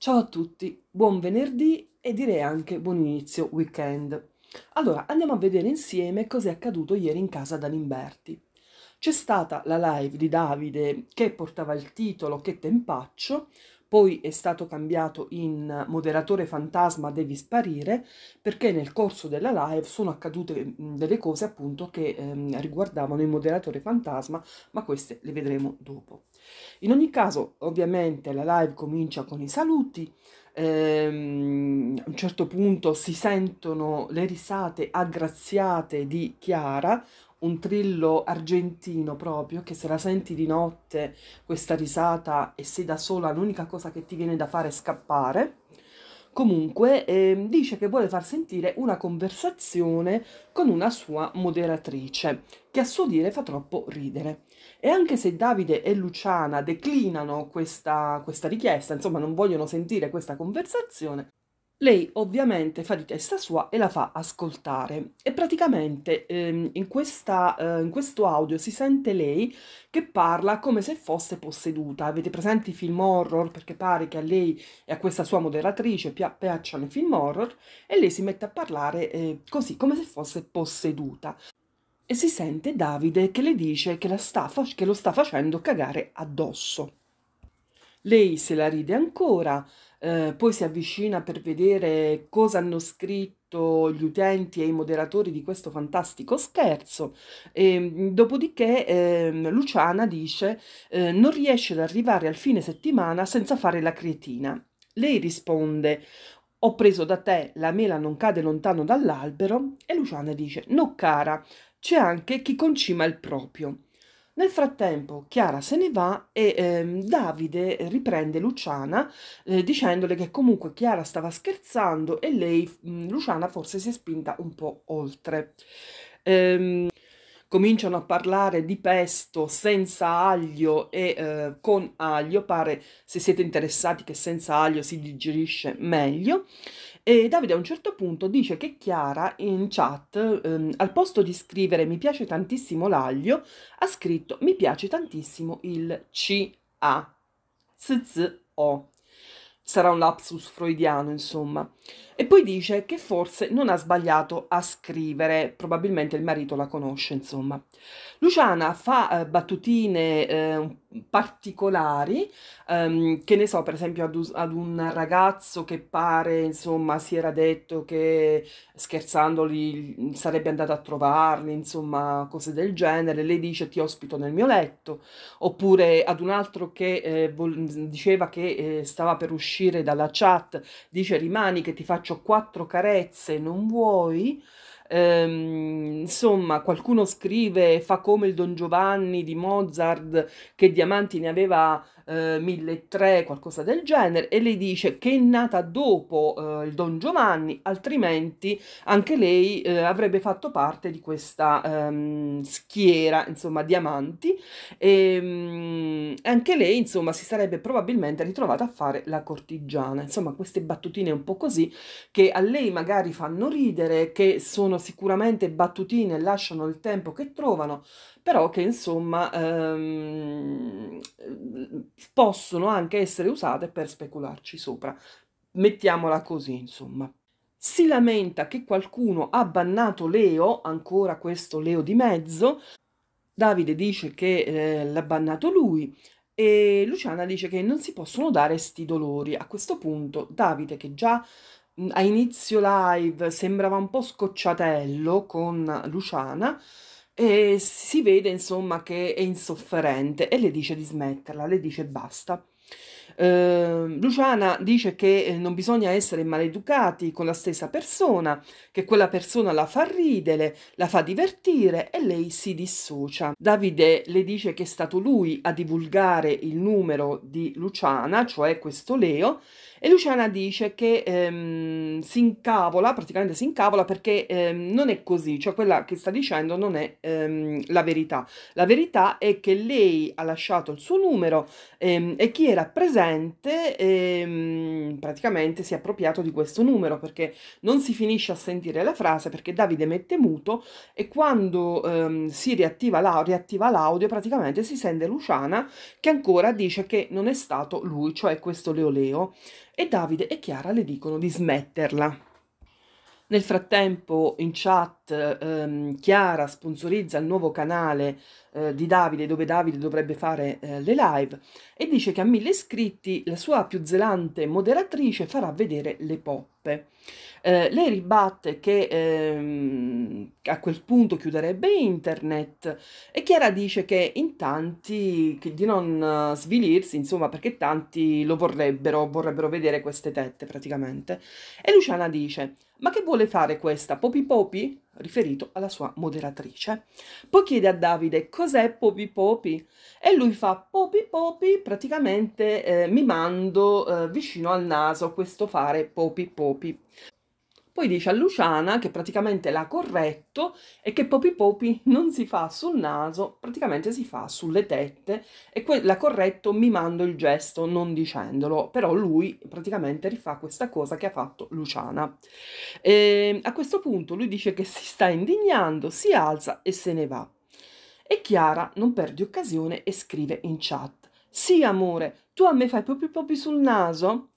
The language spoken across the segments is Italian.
Ciao a tutti, buon venerdì e direi anche buon inizio weekend. Allora, andiamo a vedere insieme cos'è accaduto ieri in casa da Limberti. C'è stata la live di Davide che portava il titolo Che tempaccio, poi è stato cambiato in moderatore fantasma devi sparire perché nel corso della live sono accadute delle cose appunto che ehm, riguardavano il moderatore fantasma ma queste le vedremo dopo in ogni caso ovviamente la live comincia con i saluti ehm, a un certo punto si sentono le risate aggraziate di Chiara un trillo argentino proprio, che se la senti di notte questa risata e sei da sola l'unica cosa che ti viene da fare è scappare. Comunque eh, dice che vuole far sentire una conversazione con una sua moderatrice, che a suo dire fa troppo ridere. E anche se Davide e Luciana declinano questa, questa richiesta, insomma non vogliono sentire questa conversazione, lei ovviamente fa di testa sua e la fa ascoltare e praticamente ehm, in, questa, eh, in, questo audio si sente lei che parla come se fosse posseduta. Avete presenti i film horror perché pare che a lei e a questa sua moderatrice pi- piacciono i film horror e lei si mette a parlare eh, così come se fosse posseduta e si sente Davide che le dice che, sta, che lo sta facendo cagare addosso. Lei se la ride ancora, eh, poi si avvicina per vedere cosa hanno scritto gli utenti e i moderatori di questo fantastico scherzo e mm, dopodiché eh, Luciana dice eh, non riesce ad arrivare al fine settimana senza fare la cretina. Lei risponde ho preso da te la mela non cade lontano dall'albero e Luciana dice no cara c'è anche chi concima il proprio. Nel frattempo Chiara se ne va e ehm, Davide riprende Luciana eh, dicendole che comunque Chiara stava scherzando e lei, mh, mm, Luciana, forse si è spinta un po' oltre. Ehm, cominciano a parlare di pesto senza aglio e eh, con aglio, pare se siete interessati che senza aglio si digerisce meglio e Davide a un certo punto dice che Chiara in chat, ehm, al posto di scrivere mi piace tantissimo l'aglio, ha scritto mi piace tantissimo il CA. CZO sarà un lapsus freudiano, insomma. E poi dice che forse non ha sbagliato a scrivere, probabilmente il marito la conosce, insomma. Luciana fa eh, battutine eh, particolari, ehm, che ne so, per esempio ad, ad, un ragazzo che pare, insomma, si era detto che scherzandoli sarebbe andata a trovarli, insomma, cose del genere. Lei dice ti ospito nel mio letto, oppure ad un altro che eh, diceva che eh, stava per uscire uscire dalla chat, dice rimani che ti faccio quattro carezze, non vuoi? Ehm, insomma, qualcuno scrive fa come il Don Giovanni di Mozart che diamanti ne aveva eh, 1300, qualcosa del genere, e lei dice che è nata dopo eh, il Don Giovanni, altrimenti anche lei eh, avrebbe fatto parte di questa ehm, schiera, insomma, di amanti, ehm, e mh, anche lei, insomma, si sarebbe probabilmente ritrovata a fare la cortigiana. Insomma, queste battutine un po' così, che a lei magari fanno ridere, che sono sicuramente battutine, lasciano il tempo che trovano, però che insomma ehm, possono anche essere usate per specularci sopra. Mettiamola così, insomma. Si lamenta che qualcuno ha bannato Leo, ancora questo Leo di mezzo. Davide dice che eh, l'ha bannato lui e Luciana dice che non si possono dare sti dolori. A questo punto Davide che già a inizio live sembrava un po' scocciatello con Luciana, e si vede insomma che è insofferente e le dice di smetterla, le dice basta. Uh, Luciana dice che eh, non bisogna essere maleducati con la stessa persona, che quella persona la fa ridere, la fa divertire e lei si dissocia. Davide le dice che è stato lui a divulgare il numero di Luciana, cioè questo Leo, e Luciana dice che ehm, si incavola, praticamente si incavola perché ehm, non è così, cioè quella che sta dicendo non è ehm, la verità. La verità è che lei ha lasciato il suo numero ehm, e chi era presente ehm, praticamente si è appropriato di questo numero perché non si finisce a sentire la frase perché Davide mette muto e quando ehm, si riattiva, la, riattiva l'audio praticamente si sente Luciana che ancora dice che non è stato lui, cioè questo Leo Leo e Davide e Chiara le dicono di smetterla. Nel frattempo in chat ehm, Chiara sponsorizza il nuovo canale eh, di Davide dove Davide dovrebbe fare eh, le live e dice che a mille iscritti la sua più zelante moderatrice farà vedere le poppe. Eh, lei ribatte che ehm, a quel punto chiuderebbe internet e Chiara dice che in tanti, che di non svilirsi, insomma, perché tanti lo vorrebbero, vorrebbero vedere queste tette praticamente. E Luciana dice, ma che vuole fare questa? Popi Popi? riferito alla sua moderatrice. Poi chiede a Davide cos'è Popi Popi e lui fa Popi Popi, praticamente eh, mi mando eh, vicino al naso questo fare Popi Popi. Poi dice a Luciana che praticamente l'ha corretto e che Popi Popi non si fa sul naso, praticamente si fa sulle tette e que- l'ha corretto mimando il gesto, non dicendolo, però lui praticamente rifà questa cosa che ha fatto Luciana. E ehm, a questo punto lui dice che si sta indignando, si alza e se ne va. E Chiara non perde occasione e scrive in chat: Sì, amore, tu a me fai popi popi sul naso?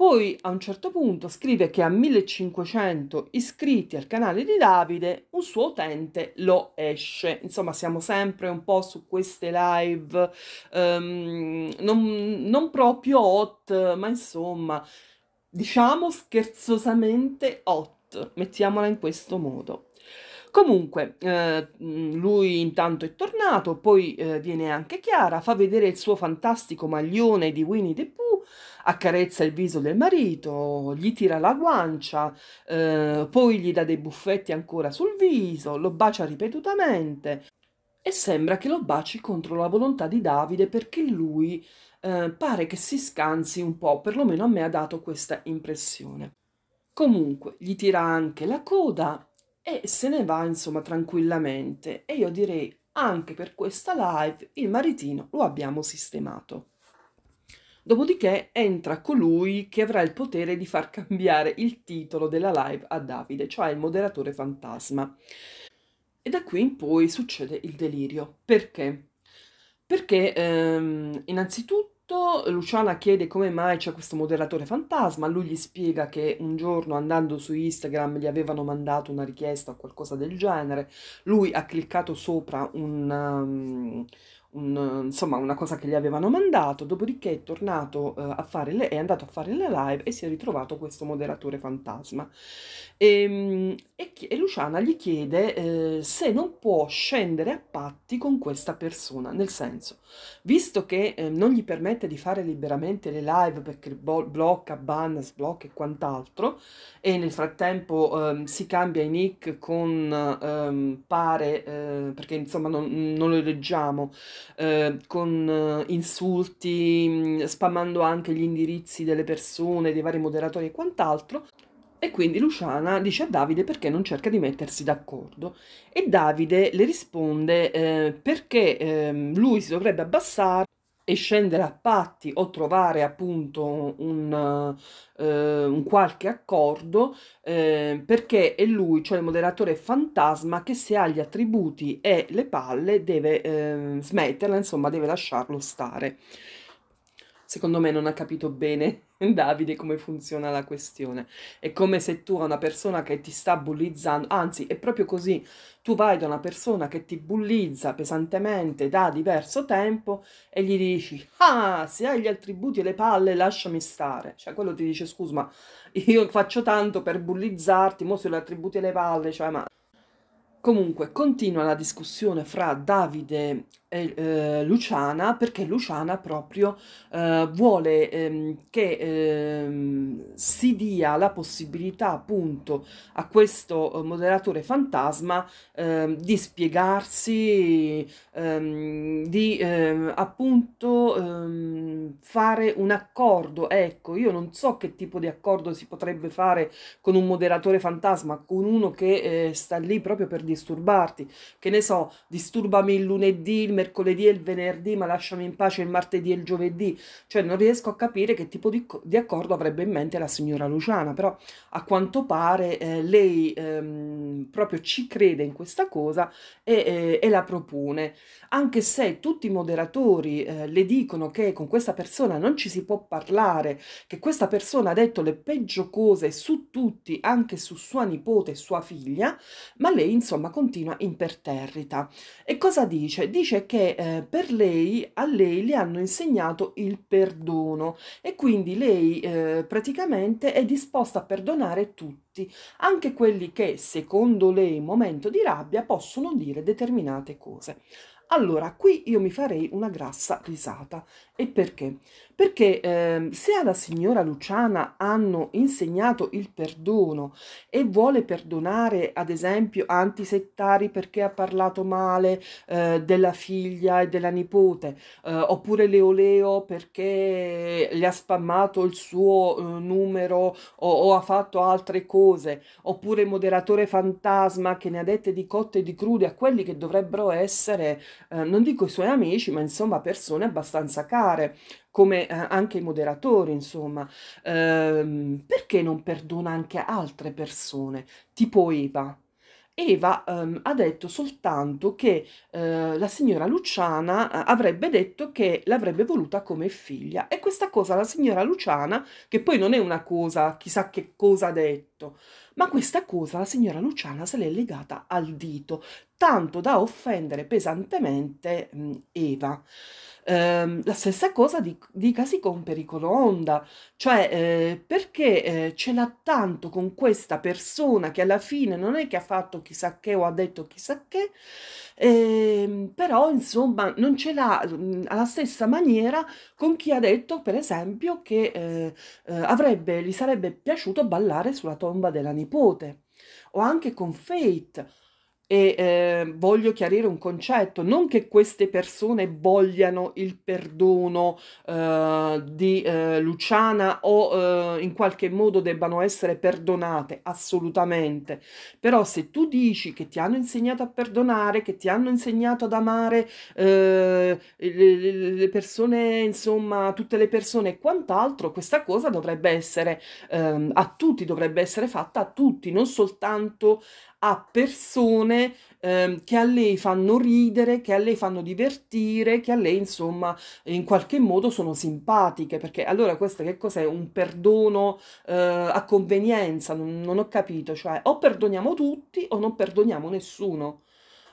Poi a un certo punto scrive che a 1500 iscritti al canale di Davide un suo utente lo esce. Insomma, siamo sempre un po' su queste live, um, non, non proprio hot, ma insomma, diciamo scherzosamente hot, mettiamola in questo modo. Comunque, eh, lui intanto è tornato, poi eh, viene anche Chiara, fa vedere il suo fantastico maglione di Winnie the Pooh, accarezza il viso del marito, gli tira la guancia, eh, poi gli dà dei buffetti ancora sul viso, lo bacia ripetutamente e sembra che lo baci contro la volontà di Davide perché lui eh, pare che si scansi un po', perlomeno a me ha dato questa impressione. Comunque, gli tira anche la coda e se ne va insomma tranquillamente e io direi anche per questa live il maritino lo abbiamo sistemato. Dopodiché entra colui che avrà il potere di far cambiare il titolo della live a Davide, cioè il moderatore fantasma. E da qui in poi succede il delirio. Perché? Perché ehm, innanzitutto tutto, Luciana chiede come mai c'è questo moderatore fantasma, lui gli spiega che un giorno andando su Instagram gli avevano mandato una richiesta o qualcosa del genere, lui ha cliccato sopra un, um, un, insomma, una cosa che gli avevano mandato, dopodiché è tornato eh, a fare le, è andato a fare le live e si è ritrovato questo moderatore fantasma. Ehm, e, e, e Luciana gli chiede eh, se non può scendere a patti con questa persona, nel senso, visto che eh, non gli permette di fare liberamente le live perché blocca, ban, sblocca e quant'altro, e nel frattempo ehm, si cambia i nick con ehm, pare, eh, perché insomma non, non lo leggiamo, eh, con eh, insulti, mm, spammando anche gli indirizzi delle persone, dei vari moderatori e quant'altro. E quindi Luciana dice a Davide perché non cerca di mettersi d'accordo e Davide le risponde eh, perché eh, lui si dovrebbe abbassare e scendere a patti o trovare appunto un, uh, un qualche accordo eh, perché è lui, cioè il moderatore fantasma, che se ha gli attributi e le palle deve eh, smetterla, insomma deve lasciarlo stare secondo me non ha capito bene Davide come funziona la questione. È come se tu a una persona che ti sta bullizzando, anzi è proprio così, tu vai da una persona che ti bullizza pesantemente da diverso tempo e gli dici, ah, se hai gli attributi e le palle lasciami stare. Cioè quello ti dice, scusa, ma io faccio tanto per bullizzarti, mo se ho gli attributi e le palle, cioè ma... Comunque continua la discussione fra Davide eh, Luciana perché Luciana proprio eh, vuole ehm, che ehm, si dia la possibilità appunto a questo eh, moderatore fantasma ehm, di spiegarsi, ehm, di ehm, appunto ehm, fare un accordo. Ecco, io non so che tipo di accordo si potrebbe fare con un moderatore fantasma, con uno che eh, sta lì proprio per disturbarti, che ne so, disturbami il lunedì, il mercoledì e il venerdì, ma lasciami in pace il martedì e il giovedì. Cioè non riesco a capire che tipo di, di accordo avrebbe in mente la signora Luciana, però a quanto pare eh, lei ehm, proprio ci crede in questa cosa e, eh, e la propone. Anche se tutti i moderatori eh, le dicono che con questa persona non ci si può parlare, che questa persona ha detto le peggio cose su tutti, anche su sua nipote e sua figlia, ma lei insomma continua imperterrita. E cosa dice? Dice perché eh, per lei, a lei le hanno insegnato il perdono e quindi lei eh, praticamente è disposta a perdonare tutti, anche quelli che secondo lei in momento di rabbia possono dire determinate cose. Allora, qui io mi farei una grassa risata e perché? Perché eh, se alla signora Luciana hanno insegnato il perdono e vuole perdonare ad esempio antisettari perché ha parlato male eh, della figlia e della nipote, eh, oppure Leoleo perché le ha spammato il suo eh, numero o, o, ha fatto altre cose, oppure moderatore fantasma che ne ha dette di cotte e di crude a quelli che dovrebbero essere, eh, non dico i suoi amici, ma insomma persone abbastanza care fare, come eh, anche i moderatori, insomma, ehm, perché non perdona anche altre persone, tipo Eva? Eva ehm, ha detto soltanto che eh, la signora Luciana eh, avrebbe detto che l'avrebbe voluta come figlia e questa cosa la signora Luciana, che poi non è una cosa chissà che cosa ha detto, ma questa cosa la signora Luciana se l'è legata al dito, tanto da offendere pesantemente mh, mm, Eva. Ehm, la stessa cosa di, dicasi con Pericolo Onda, cioè eh, perché eh, ce l'ha tanto con questa persona che alla fine non è che ha fatto chissà che o ha detto chissà che, ehm, però insomma non ce l'ha mh, alla stessa maniera con chi ha detto per esempio che eh, eh avrebbe, gli sarebbe piaciuto ballare sulla tomba della nipote o anche con Fate e eh, voglio chiarire un concetto, non che queste persone vogliano il perdono eh, di eh, Luciana o eh, in qualche modo debbano essere perdonate, assolutamente, però se tu dici che ti hanno insegnato a perdonare, che ti hanno insegnato ad amare eh, le, le, persone, insomma, tutte le persone e quant'altro, questa cosa dovrebbe essere ehm, a tutti, dovrebbe essere fatta a tutti, non soltanto a persone ehm, che a lei fanno ridere, che a lei fanno divertire, che a lei insomma in qualche modo sono simpatiche, perché allora questo che cos'è? Un perdono eh, a convenienza, non, non, ho capito, cioè o perdoniamo tutti o non perdoniamo nessuno.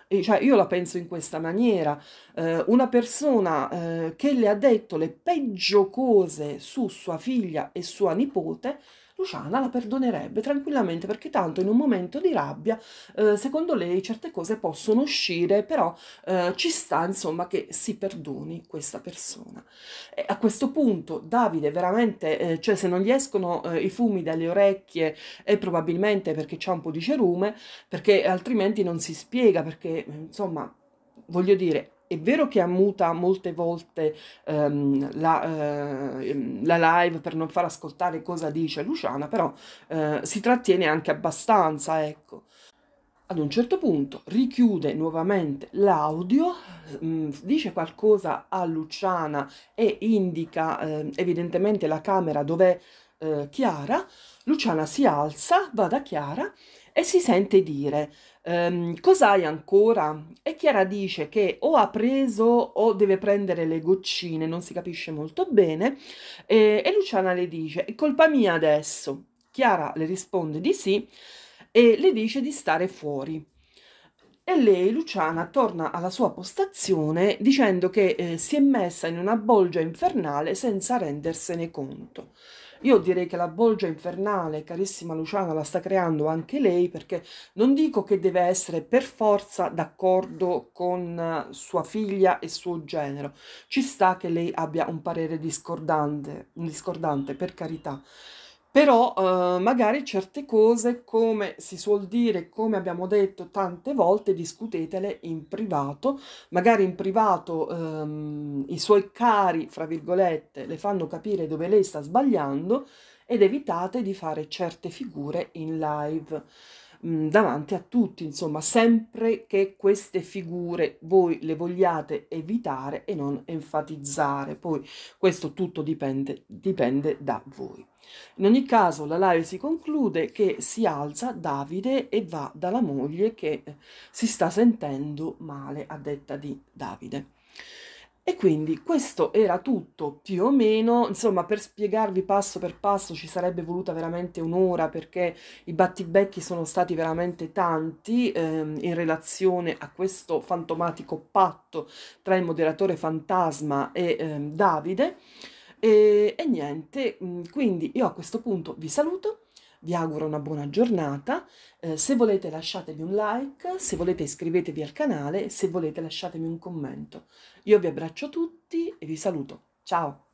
E, cioè, io la penso in questa maniera, eh, una persona eh, che le ha detto le peggio cose su sua figlia e sua nipote, Luciana la perdonerebbe tranquillamente perché tanto in un momento di rabbia, eh, secondo lei, certe cose possono uscire, però eh, ci sta insomma che si perdoni questa persona. E a questo punto Davide veramente, eh, cioè se non gli escono eh, i fumi dalle orecchie è probabilmente perché c'è un po' di cerume, perché altrimenti non si spiega, perché insomma voglio dire, è vero che ammuta molte volte ehm, la, eh, ehm, la, live per non far ascoltare cosa dice Luciana, però eh, si trattiene anche abbastanza, ecco. Ad un certo punto richiude nuovamente l'audio, mm, dice qualcosa a Luciana e indica eh, evidentemente la camera dov'è eh, Chiara. Luciana si alza, va da Chiara e si sente dire ehm, cos'hai ancora? E Chiara dice che o ha preso o deve prendere le goccine, non si capisce molto bene, e, e Luciana le dice è colpa mia adesso. Chiara le risponde di sì e le dice di stare fuori e lei, Luciana, torna alla sua postazione dicendo che eh, si è messa in una bolgia infernale senza rendersene conto. Io direi che la bolgia infernale, carissima Luciana, la sta creando anche lei perché non dico che deve essere per forza d'accordo con eh, sua figlia e suo genero. Ci sta che lei abbia un parere discordante, discordante per carità però eh, magari certe cose, come si suol dire, come abbiamo detto tante volte, discutetele in privato, magari in privato ehm, i suoi cari, fra virgolette, le fanno capire dove lei sta sbagliando, ed evitate di fare certe figure in live mh, mm, davanti a tutti, insomma, sempre che queste figure voi le vogliate evitare e non enfatizzare. Poi questo tutto dipende, dipende da voi. In ogni caso la live si conclude che si alza Davide e va dalla moglie che si sta sentendo male a detta di Davide. E quindi questo era tutto più o meno, insomma per spiegarvi passo per passo ci sarebbe voluta veramente un'ora perché i battibecchi sono stati veramente tanti ehm, in relazione a questo fantomatico patto tra il moderatore fantasma e ehm, Davide e, e niente, mm, quindi io a questo punto vi saluto vi auguro una buona giornata, eh, se volete lasciatevi un like, se volete iscrivetevi al canale, se volete lasciatemi un commento. Io vi abbraccio tutti e vi saluto. Ciao!